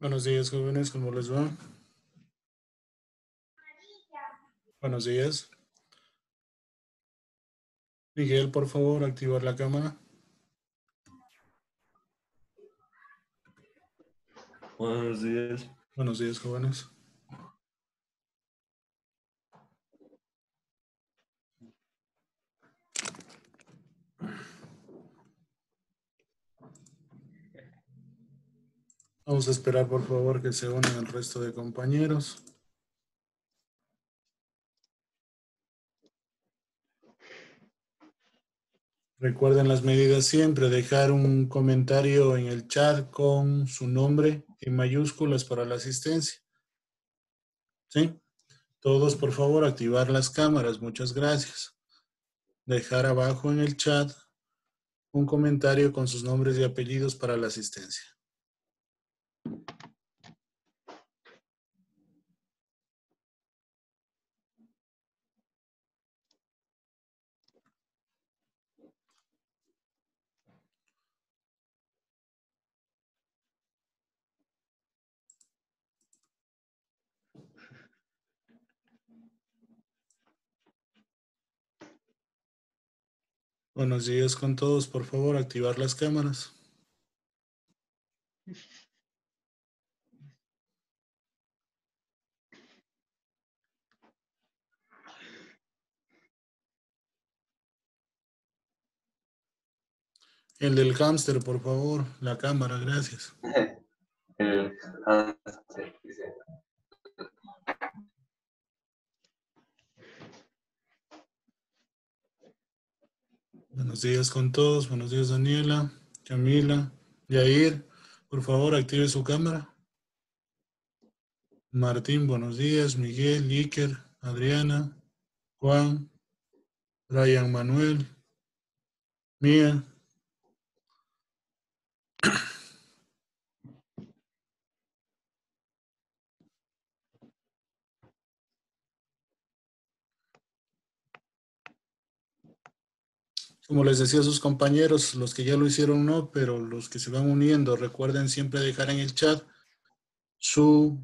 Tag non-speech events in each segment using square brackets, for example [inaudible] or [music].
Buenos días, jóvenes, ¿cómo les va? Buenos días. Miguel, por favor, activar la cámara. Buenos días. Buenos días, jóvenes. Vamos a esperar por favor que se unan el resto de compañeros. Recuerden las medidas siempre, dejar un comentario en el chat con su nombre en mayúsculas para la asistencia. ¿Sí? Todos por favor activar las cámaras, muchas gracias. Dejar abajo en el chat un comentario con sus nombres y apellidos para la asistencia. Buenos días con todos. Por favor, activar las cámaras. El del hámster, por favor, la cámara, gracias. [laughs] El Buenos días con todos. Buenos días, Daniela, Camila, Yair. Por favor, active su cámara. Martín, buenos días. Miguel, Iker, Adriana, Juan, Ryan Manuel, Mía, Como les decía a sus compañeros, los que ya lo hicieron no, pero los que se van uniendo, recuerden siempre dejar en el chat su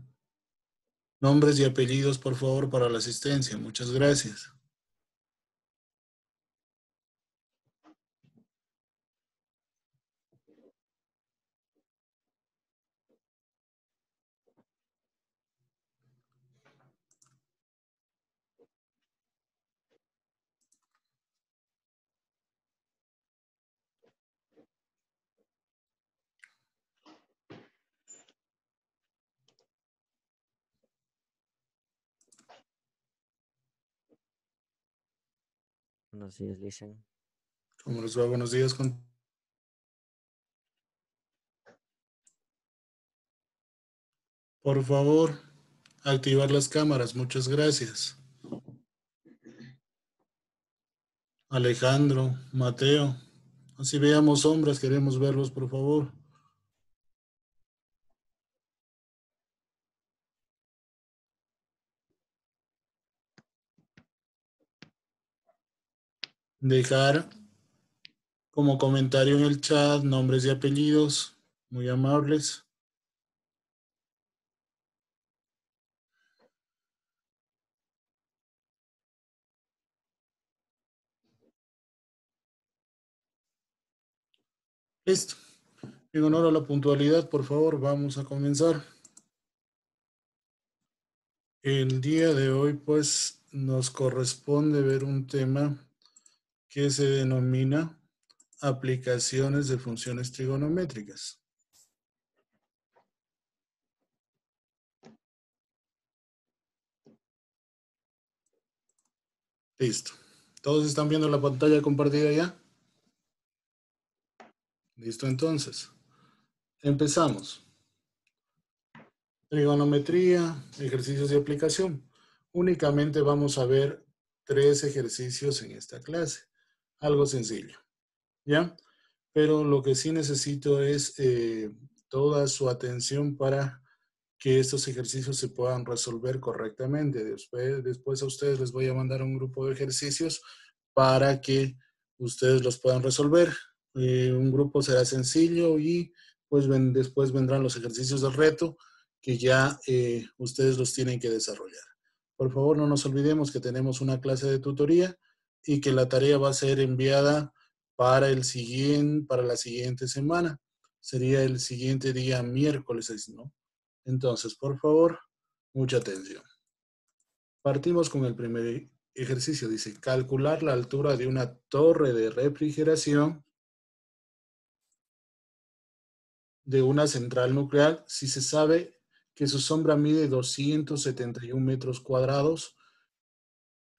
nombres y apellidos, por favor, para la asistencia. Muchas gracias. Buenos días, Lisen. ¿Cómo les va? Buenos días. Por favor, activar las cámaras. Muchas gracias. Alejandro, Mateo. Así veamos sombras, queremos verlos, por favor. Dejar como comentario en el chat nombres y apellidos, muy amables. Listo. En honor a la puntualidad, por favor, vamos a comenzar. El día de hoy, pues, nos corresponde ver un tema que se denomina aplicaciones de funciones trigonométricas. Listo. ¿Todos están viendo la pantalla compartida ya? Listo entonces. Empezamos. Trigonometría, ejercicios de aplicación. Únicamente vamos a ver tres ejercicios en esta clase algo sencillo, ¿ya? Pero lo que sí necesito es eh, toda su atención para que estos ejercicios se puedan resolver correctamente. Después, después a ustedes les voy a mandar un grupo de ejercicios para que ustedes los puedan resolver. Eh, un grupo será sencillo y pues después vendrán los ejercicios del reto que ya eh, ustedes los tienen que desarrollar. Por favor, no nos olvidemos que tenemos una clase de tutoría y que la tarea va a ser enviada para, el siguiente, para la siguiente semana. Sería el siguiente día, miércoles, ¿no? Entonces, por favor, mucha atención. Partimos con el primer ejercicio. Dice, calcular la altura de una torre de refrigeración de una central nuclear si se sabe que su sombra mide 271 metros cuadrados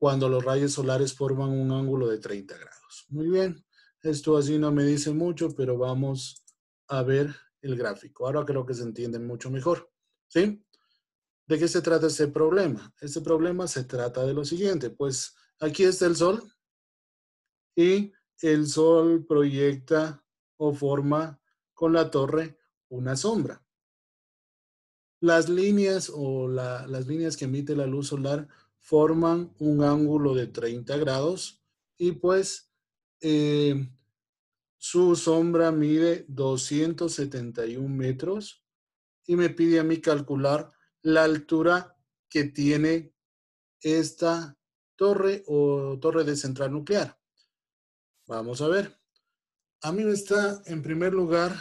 cuando los rayos solares forman un ángulo de 30 grados. Muy bien, esto así no me dice mucho, pero vamos a ver el gráfico. Ahora creo que se entiende mucho mejor. ¿Sí? ¿De qué se trata ese problema? Este problema se trata de lo siguiente. Pues aquí está el Sol y el Sol proyecta o forma con la torre una sombra. Las líneas o las líneas que emite la luz solar forman un ángulo de 30 grados y pues eh, su sombra mide 271 metros y me pide a mí calcular la altura que tiene esta torre o torre de central nuclear. Vamos a ver. A mí me está en primer lugar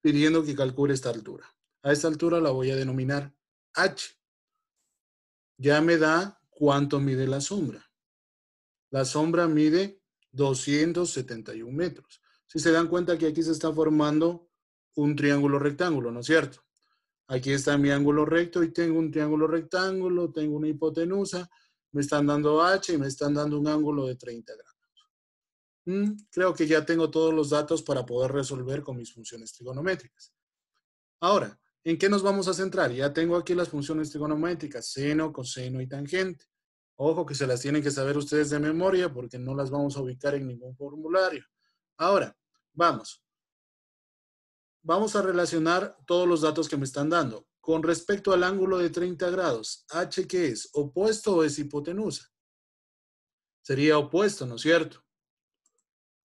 pidiendo que calcule esta altura. A esta altura la voy a denominar H ya me da cuánto mide la sombra. La sombra mide 271 metros. Si se dan cuenta que aquí se está formando un triángulo rectángulo, ¿no es cierto? Aquí está mi ángulo recto y tengo un triángulo rectángulo, tengo una hipotenusa, me están dando H y me están dando un ángulo de 30 grados. Mm, creo que ya tengo todos los datos para poder resolver con mis funciones trigonométricas. Ahora, ¿En qué nos vamos a centrar? Ya tengo aquí las funciones trigonométricas, seno, coseno y tangente. Ojo que se las tienen que saber ustedes de memoria porque no las vamos a ubicar en ningún formulario. Ahora, vamos. Vamos a relacionar todos los datos que me están dando. Con respecto al ángulo de 30 grados, ¿H qué es? ¿Opuesto o es hipotenusa? Sería opuesto, ¿no es cierto?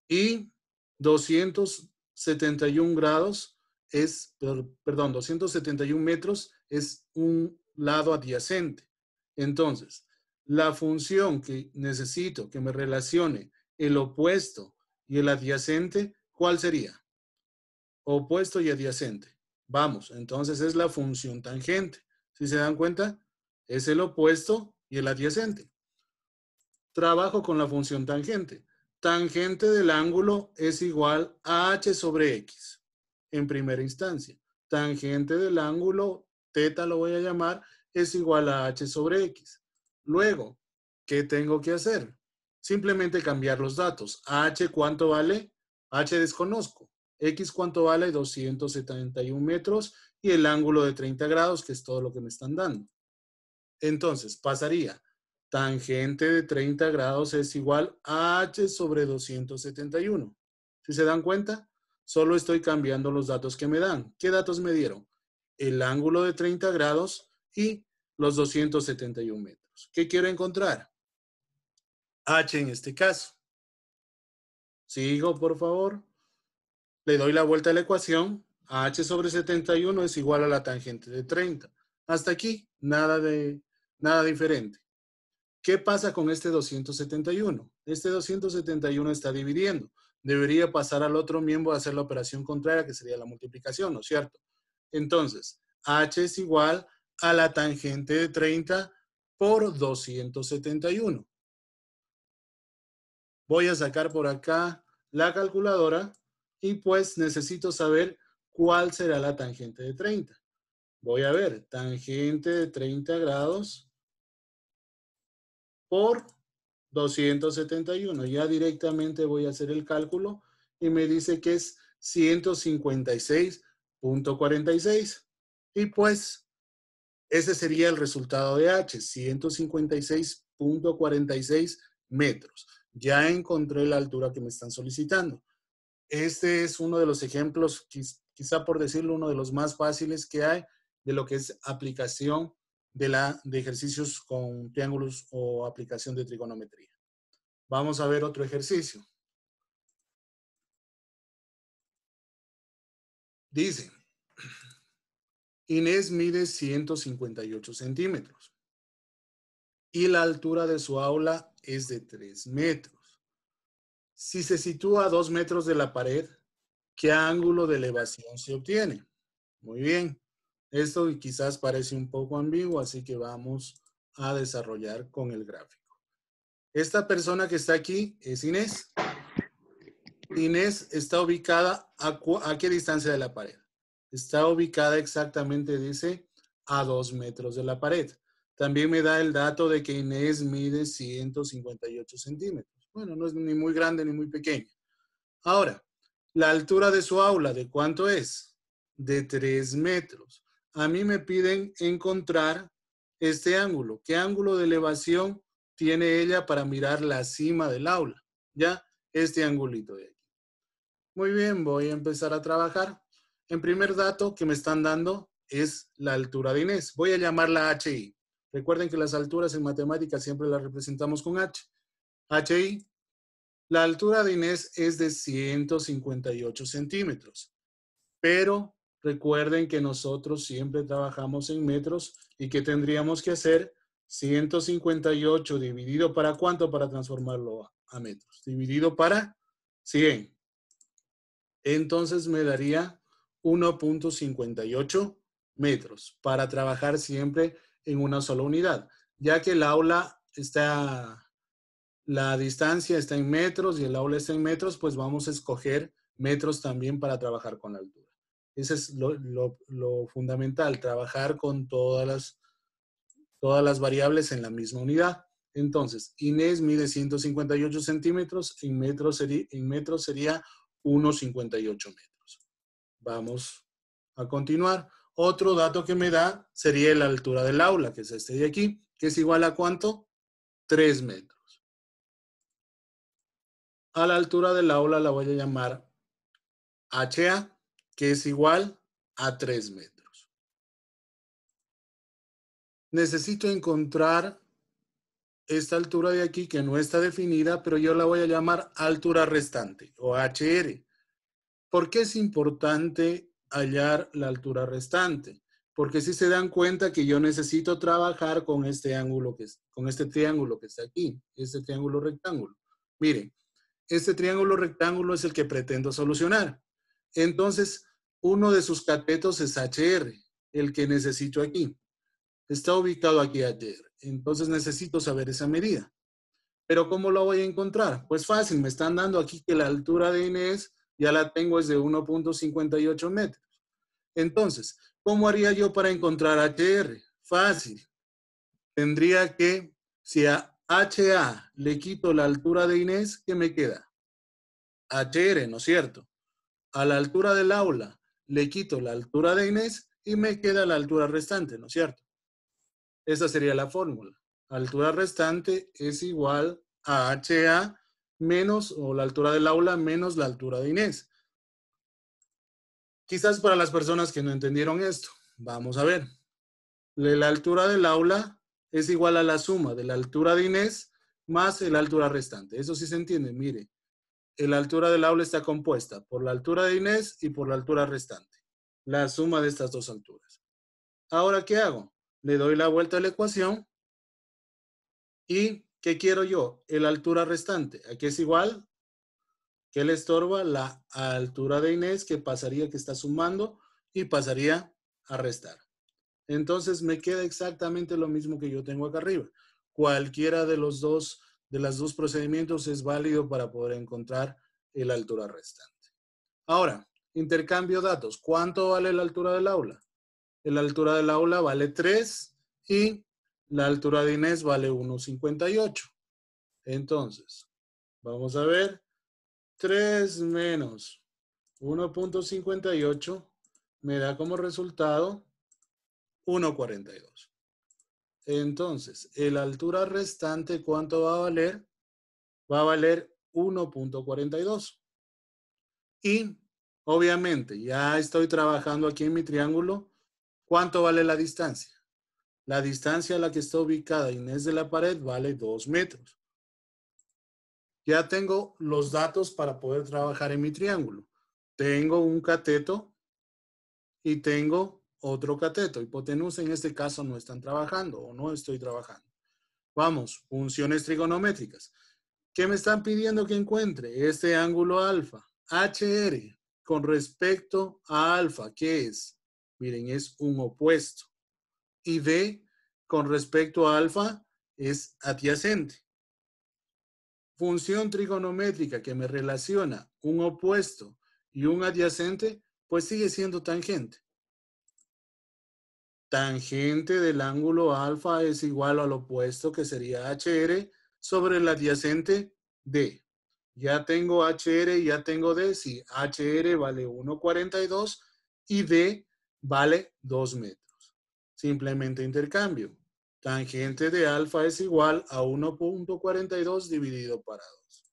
Y 271 grados es, perdón, 271 metros es un lado adyacente. Entonces, la función que necesito que me relacione el opuesto y el adyacente, ¿cuál sería? Opuesto y adyacente. Vamos, entonces es la función tangente. Si se dan cuenta, es el opuesto y el adyacente. Trabajo con la función tangente. Tangente del ángulo es igual a h sobre x en primera instancia. Tangente del ángulo, teta lo voy a llamar, es igual a h sobre x. Luego, ¿qué tengo que hacer? Simplemente cambiar los datos. h cuánto vale? h desconozco. x cuánto vale? 271 metros y el ángulo de 30 grados, que es todo lo que me están dando. Entonces, pasaría tangente de 30 grados es igual a h sobre 271. Si se dan cuenta, Solo estoy cambiando los datos que me dan. ¿Qué datos me dieron? El ángulo de 30 grados y los 271 metros. ¿Qué quiero encontrar? H en este caso. Sigo, por favor. Le doy la vuelta a la ecuación. H sobre 71 es igual a la tangente de 30. Hasta aquí, nada, de, nada diferente. ¿Qué pasa con este 271? Este 271 está dividiendo debería pasar al otro miembro a hacer la operación contraria, que sería la multiplicación, ¿no es cierto? Entonces, h es igual a la tangente de 30 por 271. Voy a sacar por acá la calculadora y pues necesito saber cuál será la tangente de 30. Voy a ver, tangente de 30 grados por 271. Ya directamente voy a hacer el cálculo y me dice que es 156.46. Y pues ese sería el resultado de H, 156.46 metros. Ya encontré la altura que me están solicitando. Este es uno de los ejemplos, quizá por decirlo, uno de los más fáciles que hay de lo que es aplicación de, la, de ejercicios con triángulos o aplicación de trigonometría. Vamos a ver otro ejercicio. Dice, Inés mide 158 centímetros y la altura de su aula es de 3 metros. Si se sitúa a 2 metros de la pared, ¿qué ángulo de elevación se obtiene? Muy bien. Esto quizás parece un poco ambiguo, así que vamos a desarrollar con el gráfico. Esta persona que está aquí es Inés. Inés está ubicada a, qué distancia de la pared. Está ubicada exactamente, dice, a dos metros de la pared. También me da el dato de que Inés mide 158 centímetros. Bueno, no es ni muy grande ni muy pequeño. Ahora, la altura de su aula, ¿de cuánto es? De tres metros a mí me piden encontrar este ángulo. ¿Qué ángulo de elevación tiene ella para mirar la cima del aula? ¿Ya? Este angulito de aquí. Muy bien, voy a empezar a trabajar. El primer dato que me están dando es la altura de Inés. Voy a llamarla HI. Recuerden que las alturas en matemáticas siempre las representamos con H. HI. La altura de Inés es de 158 centímetros, pero Recuerden que nosotros siempre trabajamos en metros y que tendríamos que hacer 158 dividido para cuánto para transformarlo a, metros. Dividido para 100. Entonces me daría 1.58 metros para trabajar siempre en una sola unidad, ya que el aula está, la distancia está en metros y el aula está en metros, pues vamos a escoger metros también para trabajar con la altura. Ese es lo, fundamental, trabajar con todas las, todas las variables en la misma unidad. Entonces, Inés mide 158 centímetros, en metros, sería, en metros sería 1,58 metros. Vamos a continuar. Otro dato que me da sería la altura del aula, que es este de aquí, que es igual a cuánto? 3 metros. A la altura del aula la voy a llamar HA que es igual a 3 metros. Necesito encontrar esta altura de aquí que no está definida, pero yo la voy a llamar altura restante o HR. ¿Por qué es importante hallar la altura restante? Porque si se dan cuenta que yo necesito trabajar con este ángulo que es, con este triángulo que está aquí, este triángulo rectángulo. Miren, este triángulo rectángulo es el que pretendo solucionar. Entonces, uno de sus catetos es HR, el que necesito aquí. Está ubicado aquí ayer. Entonces necesito saber esa medida. Pero ¿cómo lo voy a encontrar? Pues fácil, me están dando aquí que la altura de Inés ya la tengo es de 1.58 metros. Entonces, ¿cómo haría yo para encontrar HR? Fácil. Tendría que, si a HA le quito la altura de Inés, ¿qué me queda? HR, ¿no es cierto? A la altura del aula le quito la altura de Inés y me queda la altura restante, ¿no es cierto? Esa sería la fórmula. Altura restante es igual a HA menos, o la altura del aula menos la altura de Inés. Quizás para las personas que no entendieron esto, vamos a ver. La altura del aula es igual a la suma de la altura de Inés más la altura restante. Eso sí se entiende, mire. Eh, la altura del aula está compuesta por la altura de Inés y por la altura restante, la suma de estas dos alturas. Ahora, ¿qué hago? Le doy la vuelta a la ecuación y ¿qué quiero yo? La altura restante. Aquí es igual que le estorba la altura de Inés que pasaría que está sumando y pasaría a restar. Entonces me queda exactamente lo mismo que yo tengo acá arriba. Cualquiera de los dos de los dos procedimientos es válido para poder encontrar la altura restante. Ahora, intercambio datos. ¿Cuánto vale la altura del aula? La altura del aula vale 3 y la altura de Inés vale 1,58. Entonces, vamos a ver. 3 menos 1.58 me da como resultado 1,42. Entonces, la altura restante, ¿cuánto va a valer? Va a valer 1.42. Y, obviamente, ya estoy trabajando aquí en mi triángulo. ¿Cuánto vale la distancia? La distancia a la que está ubicada Inés de la pared vale 2 metros. Ya tengo los datos para poder trabajar en mi triángulo. Tengo un cateto y tengo otro cateto. Hipotenusa en este caso no están trabajando o no estoy trabajando. Vamos, funciones trigonométricas. ¿Qué me están pidiendo que encuentre? Este ángulo alfa, HR, con respecto a alfa, ¿qué es? Miren, es un opuesto. Y D, con respecto a alfa, es adyacente. Función trigonométrica que me relaciona un opuesto y un adyacente, pues sigue siendo tangente tangente del ángulo alfa es igual al opuesto que sería HR sobre el adyacente D. Ya tengo HR y ya tengo D. Si HR vale 1,42 y D vale 2 metros. Simplemente intercambio. Tangente de alfa es igual a 1.42 dividido para 2.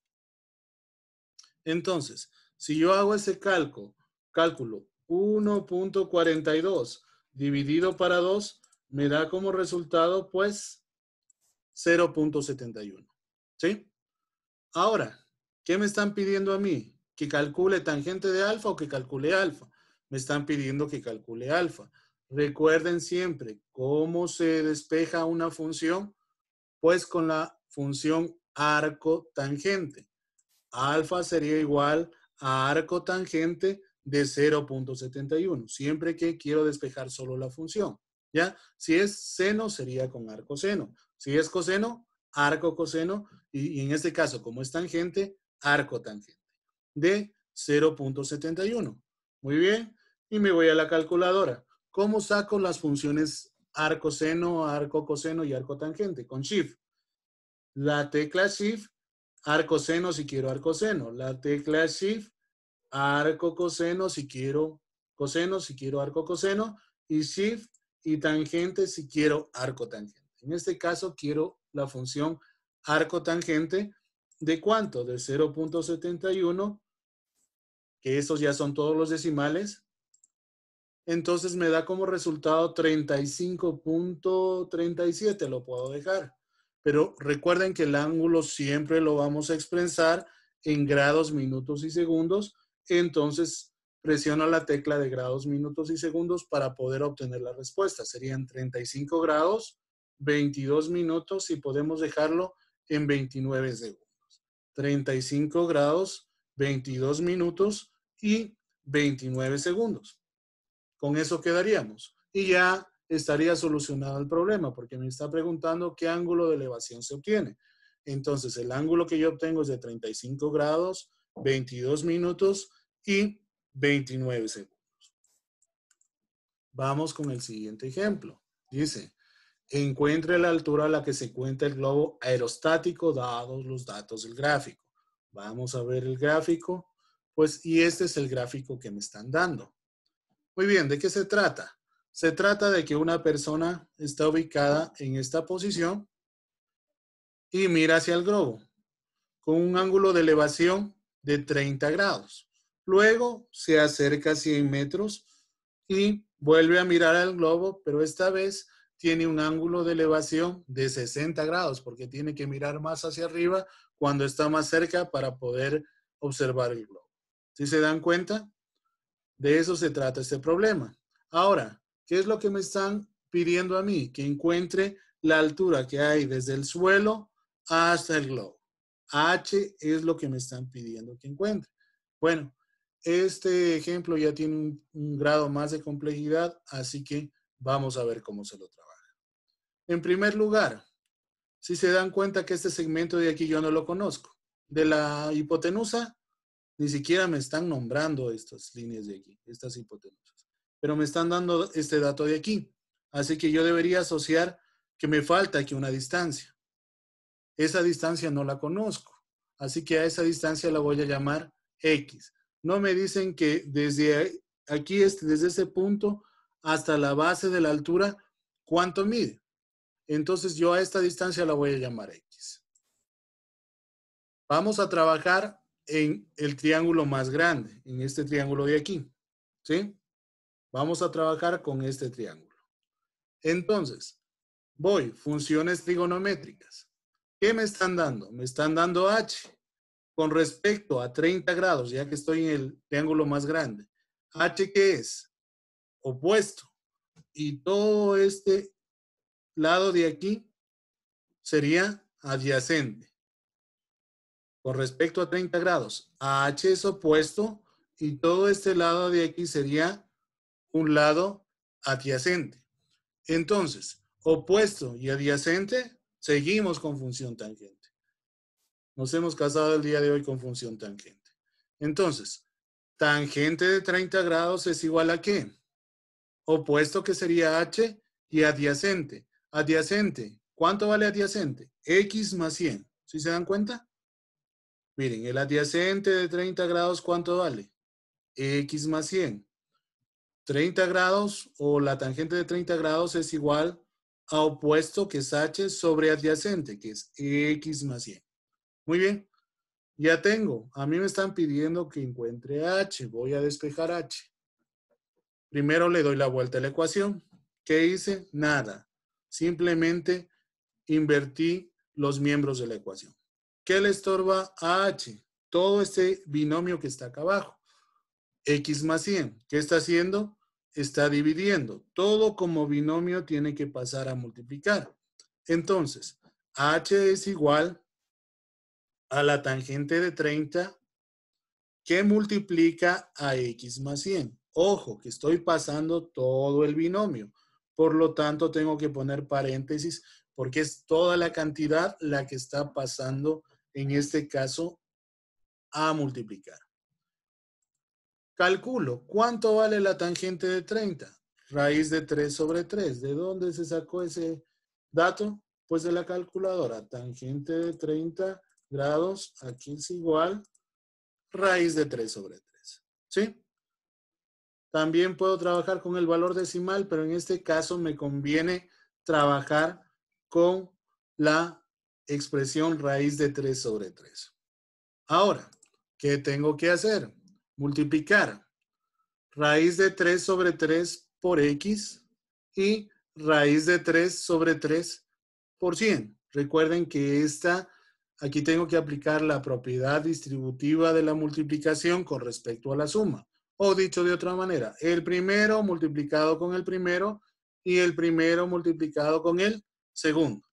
Entonces, si yo hago ese cálculo, cálculo 1.42 dividido para 2 me da como resultado pues 0.71. ¿Sí? Ahora, ¿qué me están pidiendo a mí? ¿Que calcule tangente de alfa o que calcule alfa? Me están pidiendo que calcule alfa. Recuerden siempre cómo se despeja una función, pues con la función arco tangente. Alfa sería igual a arco tangente de 0.71, siempre que quiero despejar solo la función. ¿Ya? Si es seno, sería con arco seno. Si es coseno, arco coseno. Y, en este caso, como es tangente, arco tangente. De 0.71. Muy bien. Y me voy a la calculadora. ¿Cómo saco las funciones arcoseno seno, arco coseno y arco tangente? Con Shift. La tecla Shift, arco seno si quiero arco seno. La tecla Shift, arco coseno si quiero coseno, si quiero arco coseno, y shift y tangente si quiero arco tangente. En este caso quiero la función arco tangente de cuánto? De 0.71, que estos ya son todos los decimales. Entonces me da como resultado 35.37, lo puedo dejar. Pero recuerden que el ángulo siempre lo vamos a expresar en grados, minutos y segundos, entonces presiona la tecla de grados, minutos y segundos para poder obtener la respuesta. Serían 35 grados, 22 minutos y podemos dejarlo en 29 segundos. 35 grados, 22 minutos y 29 segundos. Con eso quedaríamos. Y ya estaría solucionado el problema porque me está preguntando qué ángulo de elevación se obtiene. Entonces, el ángulo que yo obtengo es de 35 grados, 22 minutos y 29 segundos. Vamos con el siguiente ejemplo. Dice, encuentre la altura a la que se encuentra el globo aerostático dados los datos del gráfico. Vamos a ver el gráfico. Pues, y este es el gráfico que me están dando. Muy bien, ¿de qué se trata? Se trata de que una persona está ubicada en esta posición y mira hacia el globo con un ángulo de elevación de 30 grados. Luego se acerca 100 metros y vuelve a mirar al globo, pero esta vez tiene un ángulo de elevación de 60 grados, porque tiene que mirar más hacia arriba cuando está más cerca para poder observar el globo. ¿Sí se dan cuenta? De eso se trata este problema. Ahora, ¿qué es lo que me están pidiendo a mí? Que encuentre la altura que hay desde el suelo hasta el globo. H es lo que me están pidiendo que encuentre. Bueno, este ejemplo ya tiene un, grado más de complejidad, así que vamos a ver cómo se lo trabaja. En primer lugar, si se dan cuenta que este segmento de aquí yo no lo conozco, de la hipotenusa, ni siquiera me están nombrando estas líneas de aquí, estas hipotenusas, pero me están dando este dato de aquí. Así que yo debería asociar que me falta aquí una distancia. Esa distancia no la conozco, así que a esa distancia la voy a llamar X no me dicen que desde aquí, este, desde ese punto hasta la base de la altura, ¿cuánto mide? Entonces yo a esta distancia la voy a llamar X. Vamos a trabajar en el triángulo más grande, en este triángulo de aquí. ¿Sí? Vamos a trabajar con este triángulo. Entonces, voy, funciones trigonométricas. ¿Qué me están dando? Me están dando H. Con respecto a 30 grados, ya que estoy en el triángulo más grande, H que es opuesto y todo este lado de aquí sería adyacente. Con respecto a 30 grados, H es opuesto y todo este lado de aquí sería un lado adyacente. Entonces, opuesto y adyacente, seguimos con función tangente. Nos hemos casado el día de hoy con función tangente. Entonces, tangente de 30 grados es igual a qué? Opuesto que sería h y adyacente. Adyacente, ¿cuánto vale adyacente? x más 100. ¿Sí se dan cuenta? Miren, el adyacente de 30 grados, ¿cuánto vale? x más 100. 30 grados o la tangente de 30 grados es igual a opuesto que es h sobre adyacente, que es x más 100. Muy bien, ya tengo. A mí me están pidiendo que encuentre H. Voy a despejar H. Primero le doy la vuelta a la ecuación. ¿Qué hice? Nada. Simplemente invertí los miembros de la ecuación. ¿Qué le estorba a H? Todo este binomio que está acá abajo. X más 100. ¿Qué está haciendo? Está dividiendo. Todo como binomio tiene que pasar a multiplicar. Entonces, H es igual a la tangente de 30 que multiplica a x más 100. Ojo, que estoy pasando todo el binomio. Por lo tanto, tengo que poner paréntesis porque es toda la cantidad la que está pasando, en este caso, a multiplicar. Calculo, ¿cuánto vale la tangente de 30? Raíz de 3 sobre 3. ¿De dónde se sacó ese dato? Pues de la calculadora. Tangente de 30 grados, aquí es igual, raíz de 3 sobre 3. ¿Sí? También puedo trabajar con el valor decimal, pero en este caso me conviene trabajar con la expresión raíz de 3 sobre 3. Ahora, ¿qué tengo que hacer? Multiplicar raíz de 3 sobre 3 por x y raíz de 3 sobre 3 por 100. Recuerden que esta Aquí tengo que aplicar la propiedad distributiva de la multiplicación con respecto a la suma. O dicho de otra manera, el primero multiplicado con el primero y el primero multiplicado con el segundo.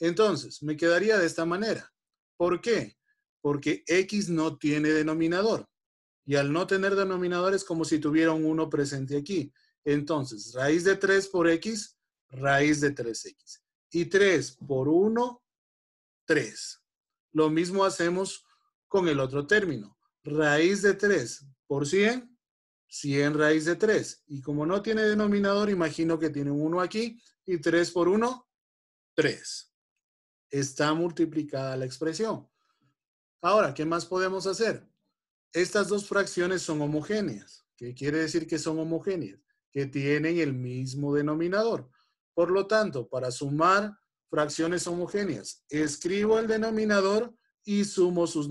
Entonces, me quedaría de esta manera. ¿Por qué? Porque X no tiene denominador. Y al no tener denominador es como si tuviera un 1 presente aquí. Entonces, raíz de 3 por X, raíz de 3X. Y 3 por 1, 3. Lo mismo hacemos con el otro término. Raíz de 3 por 100, 100 raíz de 3. Y como no tiene denominador, imagino que tiene 1 aquí y 3 por 1, 3. Está multiplicada la expresión. Ahora, ¿qué más podemos hacer? Estas dos fracciones son homogéneas. ¿Qué quiere decir que son homogéneas? Que tienen el mismo denominador. Por lo tanto, para sumar fracciones homogéneas. Escribo el denominador y sumo sus,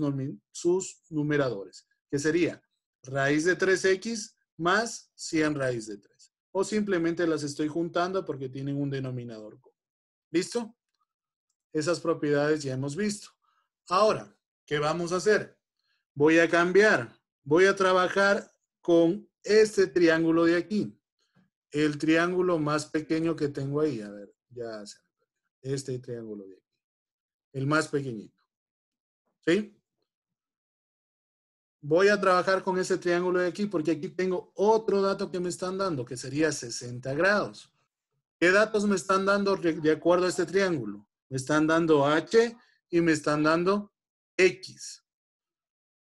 numeradores, que sería raíz de 3x más 100 raíz de 3. O simplemente las estoy juntando porque tienen un denominador común. ¿Listo? Esas propiedades ya hemos visto. Ahora, ¿qué vamos a hacer? Voy a cambiar. Voy a trabajar con este triángulo de aquí. El triángulo más pequeño que tengo ahí. A ver, ya se este triángulo de aquí. El más pequeñito. ¿Sí? Voy a trabajar con ese triángulo de aquí porque aquí tengo otro dato que me están dando, que sería 60 grados. ¿Qué datos me están dando de acuerdo a este triángulo? Me están dando H y me están dando X.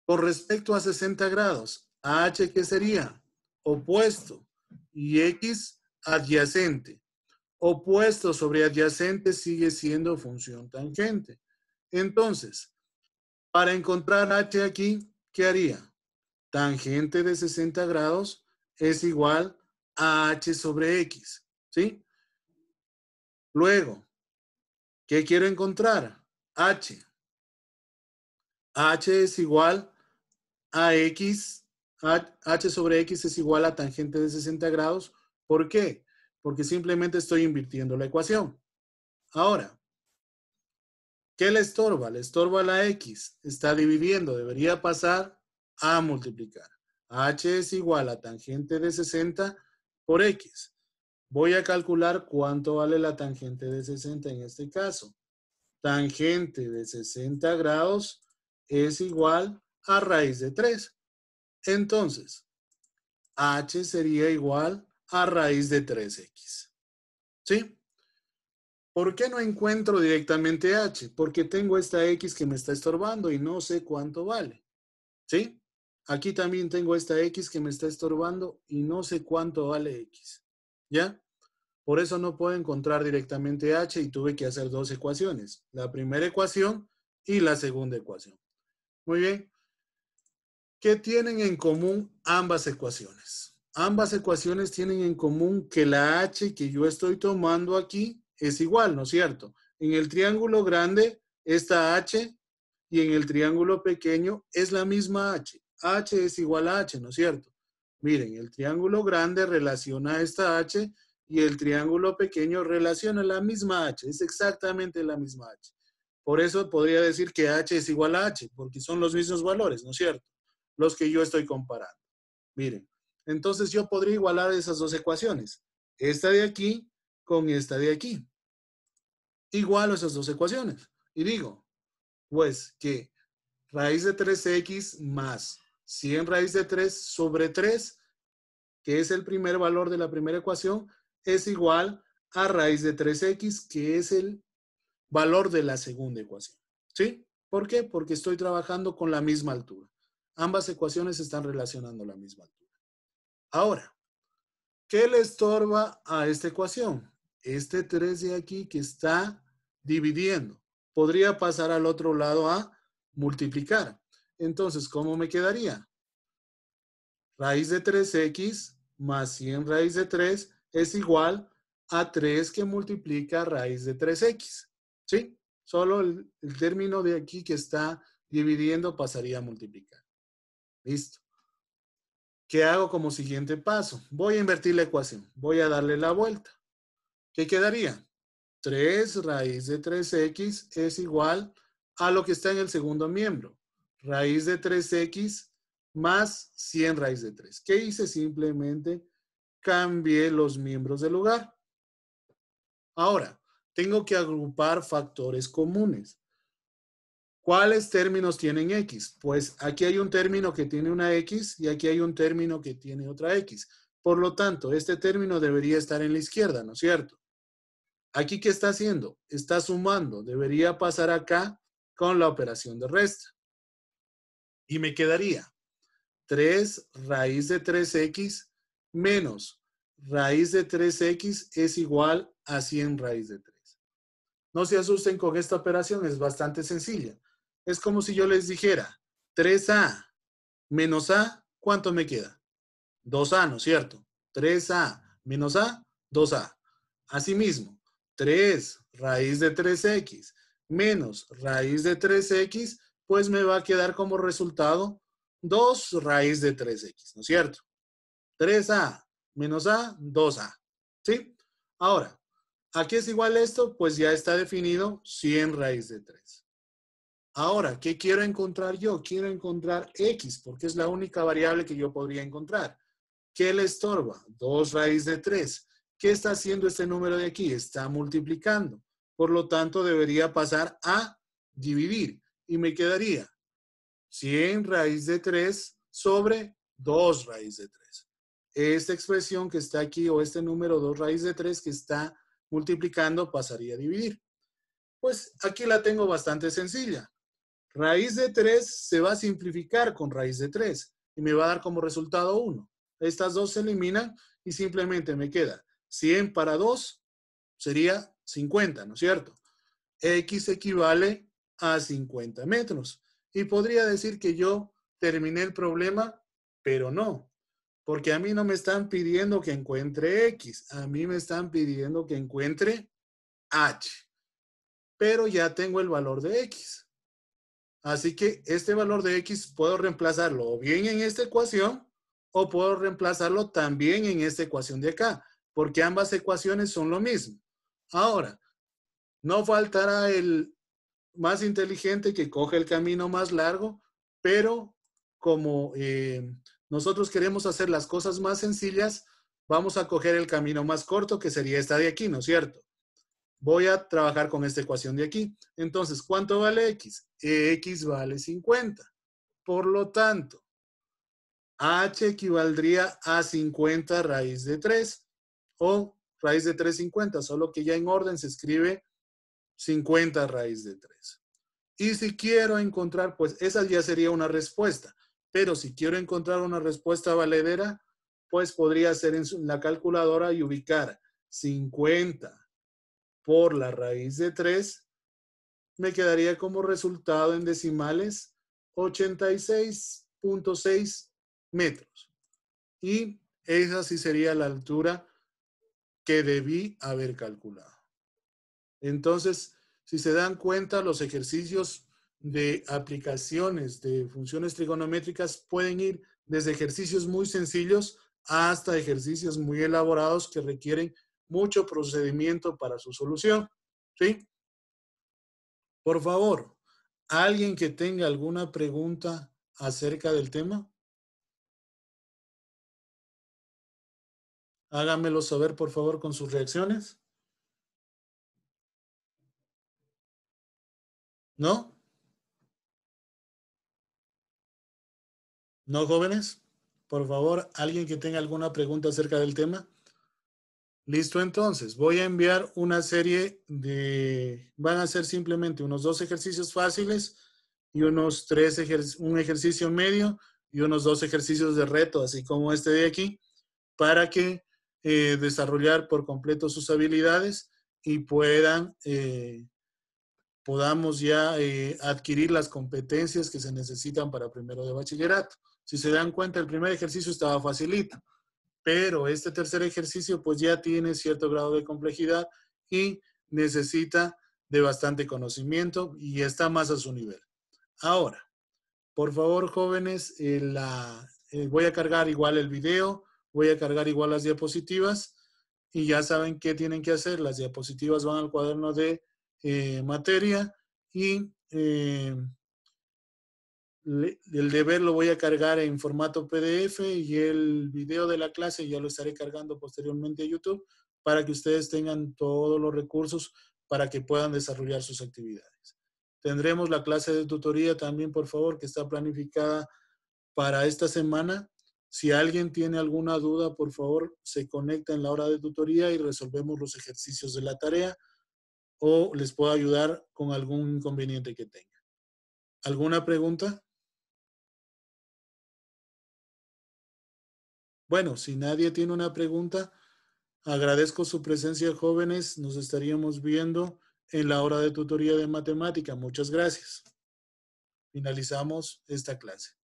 Con respecto a 60 grados, H, ¿qué sería? Opuesto. Y X, adyacente opuesto sobre adyacente sigue siendo función tangente. Entonces, para encontrar h aquí, ¿qué haría? Tangente de 60 grados es igual a h sobre x, ¿sí? Luego, ¿qué quiero encontrar? h. h es igual a x, h sobre x es igual a tangente de 60 grados. ¿Por qué? porque simplemente estoy invirtiendo la ecuación. Ahora, ¿qué le estorba? Le estorba la X. Está dividiendo, debería pasar a multiplicar. H es igual a tangente de 60 por X. Voy a calcular cuánto vale la tangente de 60 en este caso. Tangente de 60 grados es igual a raíz de 3. Entonces, H sería igual a a raíz de 3x. ¿Sí? ¿Por qué no encuentro directamente h? Porque tengo esta x que me está estorbando y no sé cuánto vale. ¿Sí? Aquí también tengo esta x que me está estorbando y no sé cuánto vale x. ¿Ya? Por eso no puedo encontrar directamente h y tuve que hacer dos ecuaciones. La primera ecuación y la segunda ecuación. Muy bien. ¿Qué tienen en común ambas ecuaciones? ambas ecuaciones tienen en común que la h que yo estoy tomando aquí es igual, ¿no es cierto? En el triángulo grande, esta h y en el triángulo pequeño es la misma h. h es igual a h, ¿no es cierto? Miren, el triángulo grande relaciona esta h y el triángulo pequeño relaciona la misma h, es exactamente la misma h. Por eso podría decir que h es igual a h, porque son los mismos valores, ¿no es cierto? Los que yo estoy comparando. Miren, entonces yo podría igualar esas dos ecuaciones, esta de aquí con esta de aquí. Igualo esas dos ecuaciones y digo, pues que raíz de 3x más 100 raíz de 3 sobre 3, que es el primer valor de la primera ecuación, es igual a raíz de 3x, que es el valor de la segunda ecuación. ¿Sí? ¿Por qué? Porque estoy trabajando con la misma altura. Ambas ecuaciones están relacionando la misma altura. Ahora, ¿qué le estorba a esta ecuación? Este 3 de aquí que está dividiendo. Podría pasar al otro lado a multiplicar. Entonces, ¿cómo me quedaría? Raíz de 3x más 100 raíz de 3 es igual a 3 que multiplica raíz de 3x. ¿Sí? Solo el, el término de aquí que está dividiendo pasaría a multiplicar. Listo. ¿Qué hago como siguiente paso? Voy a invertir la ecuación. Voy a darle la vuelta. ¿Qué quedaría? 3 raíz de 3x es igual a lo que está en el segundo miembro. Raíz de 3x más 100 raíz de 3. ¿Qué hice? Simplemente cambié los miembros del lugar. Ahora, tengo que agrupar factores comunes. ¿Cuáles términos tienen X? Pues aquí hay un término que tiene una X y aquí hay un término que tiene otra X. Por lo tanto, este término debería estar en la izquierda, ¿no es cierto? Aquí, ¿qué está haciendo? Está sumando. Debería pasar acá con la operación de resta. Y me quedaría 3 raíz de 3x menos raíz de 3x es igual a 100 raíz de 3. No se asusten con esta operación, es bastante sencilla. Es como si yo les dijera, 3A menos A, ¿cuánto me queda? 2A, ¿no es cierto? 3A menos A, 2A. Asimismo, 3 raíz de 3X menos raíz de 3X, pues me va a quedar como resultado 2 raíz de 3X, ¿no es cierto? 3A menos A, 2A. ¿Sí? Ahora, ¿a qué es igual esto? Pues ya está definido 100 raíz de 3. Ahora, ¿qué quiero encontrar yo? Quiero encontrar X, porque es la única variable que yo podría encontrar. ¿Qué le estorba? 2 raíz de 3. ¿Qué está haciendo este número de aquí? Está multiplicando. Por lo tanto, debería pasar a dividir. Y me quedaría 100 raíz de 3 sobre 2 raíz de 3. Esta expresión que está aquí, o este número 2 raíz de 3 que está multiplicando, pasaría a dividir. Pues aquí la tengo bastante sencilla Raíz de 3 se va a simplificar con raíz de 3 y me va a dar como resultado 1. Estas dos se eliminan y simplemente me queda 100 para 2 sería 50, ¿no es cierto? X equivale a 50 metros. Y podría decir que yo terminé el problema, pero no. Porque a mí no me están pidiendo que encuentre X, a mí me están pidiendo que encuentre H. Pero ya tengo el valor de X. Así que este valor de x puedo reemplazarlo o bien en esta ecuación o puedo reemplazarlo también en esta ecuación de acá, porque ambas ecuaciones son lo mismo. Ahora, no faltará el más inteligente que coge el camino más largo, pero como eh, nosotros queremos hacer las cosas más sencillas, vamos a coger el camino más corto, que sería esta de aquí, ¿no es cierto? voy a trabajar con esta ecuación de aquí. Entonces, ¿cuánto vale X? X vale 50. Por lo tanto, H equivaldría a 50 raíz de 3 o raíz de 3, 50, solo que ya en orden se escribe 50 raíz de 3. Y si quiero encontrar, pues esa ya sería una respuesta, pero si quiero encontrar una respuesta valedera, pues podría ser en la calculadora y ubicar 50 por la raíz de 3, me quedaría como resultado en decimales 86.6 metros. Y esa sí sería la altura que debí haber calculado. Entonces, si se dan cuenta, los ejercicios de aplicaciones de funciones trigonométricas pueden ir desde ejercicios muy sencillos hasta ejercicios muy elaborados que requieren mucho procedimiento para su solución. ¿Sí? Por favor, ¿alguien que tenga alguna pregunta acerca del tema? Hágamelo saber, por favor, con sus reacciones. ¿No? ¿No, jóvenes? Por favor, ¿alguien que tenga alguna pregunta acerca del tema? Listo, entonces voy a enviar una serie de, van a ser simplemente unos dos ejercicios fáciles y unos tres, ejercicios, un ejercicio medio y unos dos ejercicios de reto, así como este de aquí, para que eh, desarrollar por completo sus habilidades y puedan, eh, podamos ya eh, adquirir las competencias que se necesitan para primero de bachillerato. Si se dan cuenta, el primer ejercicio estaba facilito pero este tercer ejercicio pues ya tiene cierto grado de complejidad y necesita de bastante conocimiento y está más a su nivel. Ahora, por favor jóvenes, eh, eh, voy a cargar igual el video, voy a cargar igual las diapositivas y ya saben qué tienen que hacer. Las diapositivas van al cuaderno de eh, materia y el deber lo voy a cargar en formato PDF y el video de la clase ya lo estaré cargando posteriormente a YouTube para que ustedes tengan todos los recursos para que puedan desarrollar sus actividades. Tendremos la clase de tutoría también, por favor, que está planificada para esta semana. Si alguien tiene alguna duda, por favor, se conecta en la hora de tutoría y resolvemos los ejercicios de la tarea o les puedo ayudar con algún inconveniente que tenga. ¿Alguna pregunta? Bueno, si nadie tiene una pregunta, agradezco su presencia, jóvenes. Nos estaríamos viendo en la hora de tutoría de matemática. Muchas gracias. Finalizamos esta clase.